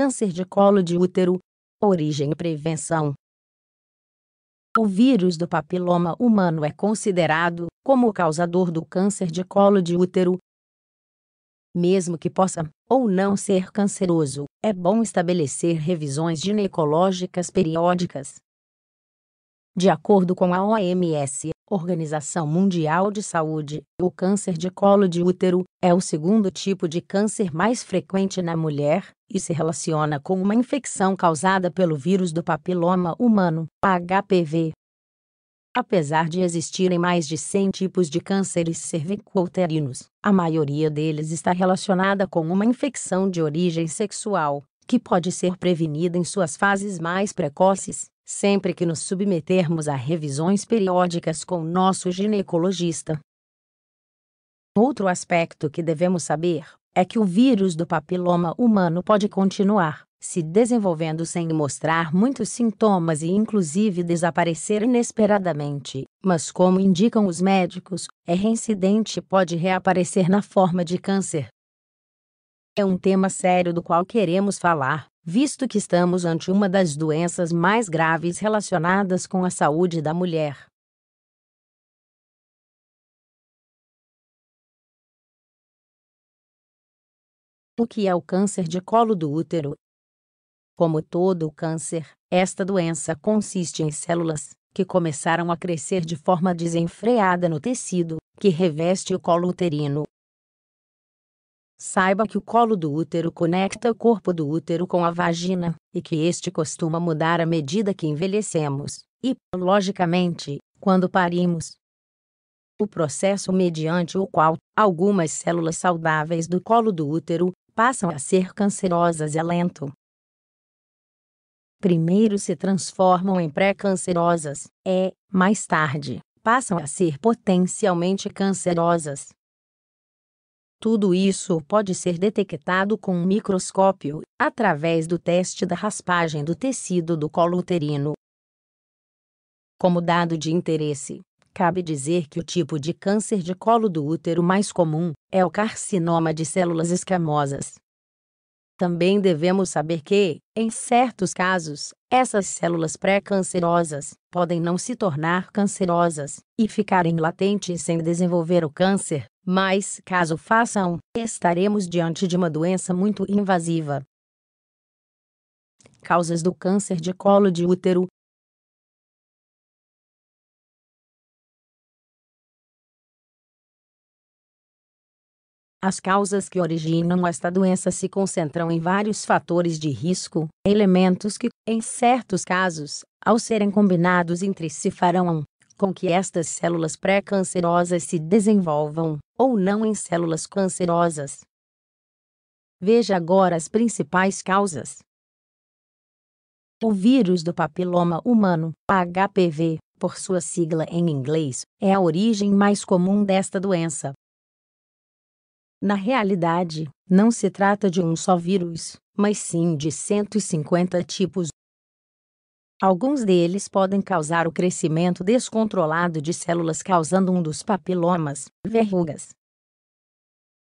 câncer de colo de útero. Origem e prevenção. O vírus do papiloma humano é considerado como o causador do câncer de colo de útero. Mesmo que possa ou não ser canceroso, é bom estabelecer revisões ginecológicas periódicas. De acordo com a OMS, Organização Mundial de Saúde, o câncer de colo de útero é o segundo tipo de câncer mais frequente na mulher e se relaciona com uma infecção causada pelo vírus do papiloma humano, HPV. Apesar de existirem mais de 100 tipos de cânceres cervicouterinos, a maioria deles está relacionada com uma infecção de origem sexual que pode ser prevenida em suas fases mais precoces, sempre que nos submetermos a revisões periódicas com nosso ginecologista. Outro aspecto que devemos saber é que o vírus do papiloma humano pode continuar se desenvolvendo sem mostrar muitos sintomas e inclusive desaparecer inesperadamente, mas como indicam os médicos, é reincidente e pode reaparecer na forma de câncer, é um tema sério do qual queremos falar, visto que estamos ante uma das doenças mais graves relacionadas com a saúde da mulher. O que é o câncer de colo do útero? Como todo o câncer, esta doença consiste em células que começaram a crescer de forma desenfreada no tecido que reveste o colo uterino Saiba que o colo do útero conecta o corpo do útero com a vagina, e que este costuma mudar à medida que envelhecemos, e, logicamente, quando parimos. O processo mediante o qual algumas células saudáveis do colo do útero passam a ser cancerosas é lento. Primeiro se transformam em pré-cancerosas, é, mais tarde, passam a ser potencialmente cancerosas. Tudo isso pode ser detectado com um microscópio, através do teste da raspagem do tecido do colo uterino. Como dado de interesse, cabe dizer que o tipo de câncer de colo do útero mais comum é o carcinoma de células escamosas. Também devemos saber que, em certos casos, essas células pré-cancerosas podem não se tornar cancerosas e ficarem latentes sem desenvolver o câncer. Mas, caso façam, estaremos diante de uma doença muito invasiva. Causas do câncer de colo de útero. As causas que originam esta doença se concentram em vários fatores de risco, elementos que, em certos casos, ao serem combinados entre si farão um com que estas células pré-cancerosas se desenvolvam, ou não em células cancerosas. Veja agora as principais causas. O vírus do papiloma humano, HPV, por sua sigla em inglês, é a origem mais comum desta doença. Na realidade, não se trata de um só vírus, mas sim de 150 tipos Alguns deles podem causar o crescimento descontrolado de células, causando um dos papilomas, verrugas.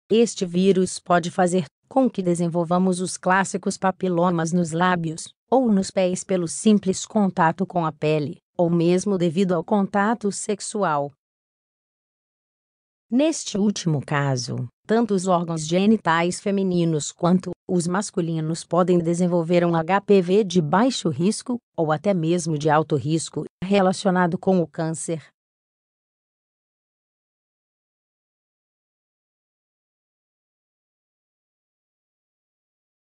Este vírus pode fazer com que desenvolvamos os clássicos papilomas nos lábios ou nos pés pelo simples contato com a pele, ou mesmo devido ao contato sexual. Neste último caso, tanto os órgãos genitais femininos quanto os masculinos podem desenvolver um HPV de baixo risco, ou até mesmo de alto risco, relacionado com o câncer.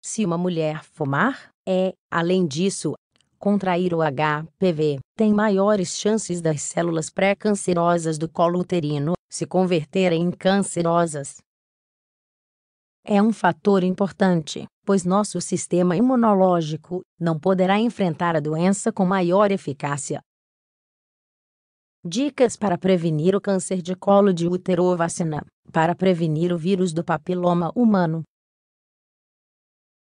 Se uma mulher fumar, é, além disso, contrair o HPV, tem maiores chances das células pré-cancerosas do colo uterino se converterem em cancerosas é um fator importante, pois nosso sistema imunológico não poderá enfrentar a doença com maior eficácia. Dicas para prevenir o câncer de colo de útero ou vacina, para prevenir o vírus do papiloma humano.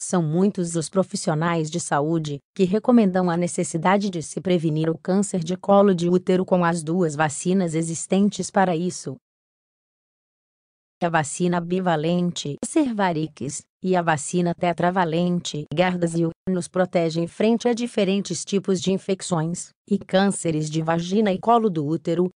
São muitos os profissionais de saúde que recomendam a necessidade de se prevenir o câncer de colo de útero com as duas vacinas existentes para isso, a vacina bivalente Cervarix e a vacina tetravalente Gardasil nos protegem frente a diferentes tipos de infecções e cânceres de vagina e colo do útero.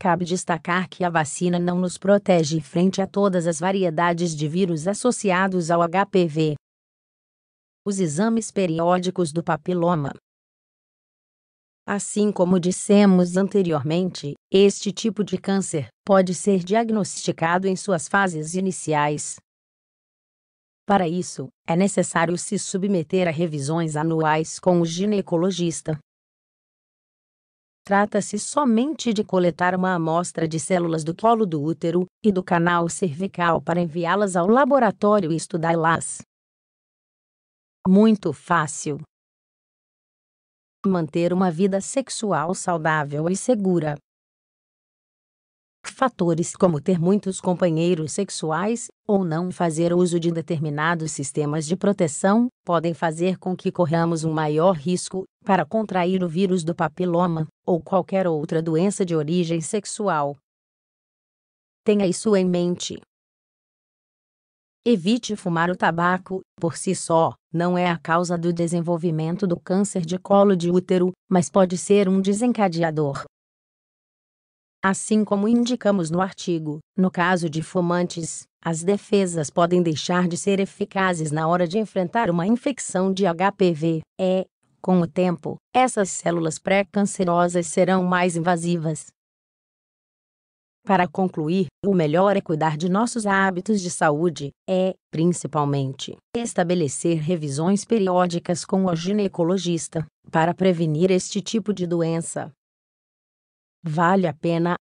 Cabe destacar que a vacina não nos protege frente a todas as variedades de vírus associados ao HPV. Os exames periódicos do papiloma Assim como dissemos anteriormente, este tipo de câncer pode ser diagnosticado em suas fases iniciais. Para isso, é necessário se submeter a revisões anuais com o ginecologista. Trata-se somente de coletar uma amostra de células do colo do útero e do canal cervical para enviá-las ao laboratório e estudá-las. Muito fácil. Manter uma vida sexual saudável e segura. Fatores como ter muitos companheiros sexuais, ou não fazer uso de determinados sistemas de proteção, podem fazer com que corramos um maior risco para contrair o vírus do papiloma ou qualquer outra doença de origem sexual. Tenha isso em mente. Evite fumar o tabaco, por si só, não é a causa do desenvolvimento do câncer de colo de útero, mas pode ser um desencadeador. Assim como indicamos no artigo, no caso de fumantes, as defesas podem deixar de ser eficazes na hora de enfrentar uma infecção de HPV, e, é, com o tempo, essas células pré-cancerosas serão mais invasivas, para concluir, o melhor é cuidar de nossos hábitos de saúde, é, principalmente, estabelecer revisões periódicas com o ginecologista, para prevenir este tipo de doença. Vale a pena